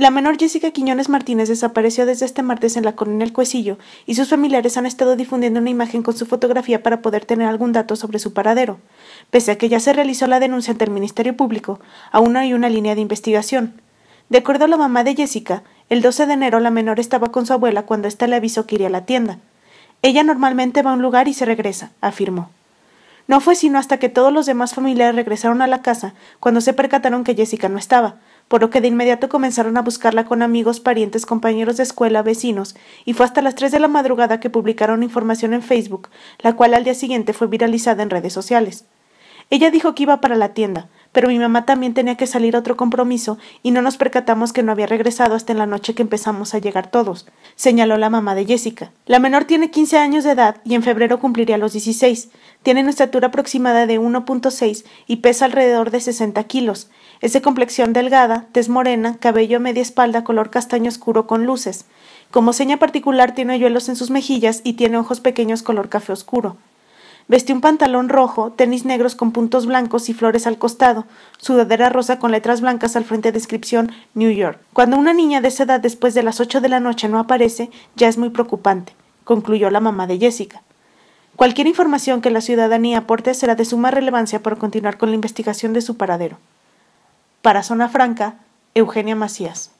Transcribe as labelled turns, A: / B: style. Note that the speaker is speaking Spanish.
A: La menor Jessica Quiñones Martínez desapareció desde este martes en la El Cuecillo y sus familiares han estado difundiendo una imagen con su fotografía para poder tener algún dato sobre su paradero. Pese a que ya se realizó la denuncia ante el Ministerio Público, aún no hay una línea de investigación. De acuerdo a la mamá de Jessica, el 12 de enero la menor estaba con su abuela cuando ésta le avisó que iría a la tienda. Ella normalmente va a un lugar y se regresa, afirmó. No fue sino hasta que todos los demás familiares regresaron a la casa cuando se percataron que Jessica no estaba, por lo que de inmediato comenzaron a buscarla con amigos, parientes, compañeros de escuela, vecinos, y fue hasta las tres de la madrugada que publicaron información en Facebook, la cual al día siguiente fue viralizada en redes sociales. Ella dijo que iba para la tienda, pero mi mamá también tenía que salir a otro compromiso y no nos percatamos que no había regresado hasta en la noche que empezamos a llegar todos, señaló la mamá de Jessica. La menor tiene 15 años de edad y en febrero cumpliría los 16. Tiene una estatura aproximada de 1.6 y pesa alrededor de 60 kilos. Es de complexión delgada, tez morena, cabello a media espalda color castaño oscuro con luces. Como seña particular tiene hoyuelos en sus mejillas y tiene ojos pequeños color café oscuro. Vestía un pantalón rojo, tenis negros con puntos blancos y flores al costado, sudadera rosa con letras blancas al frente de descripción New York. Cuando una niña de esa edad después de las ocho de la noche no aparece, ya es muy preocupante, concluyó la mamá de Jessica. Cualquier información que la ciudadanía aporte será de suma relevancia para continuar con la investigación de su paradero. Para Zona Franca, Eugenia Macías.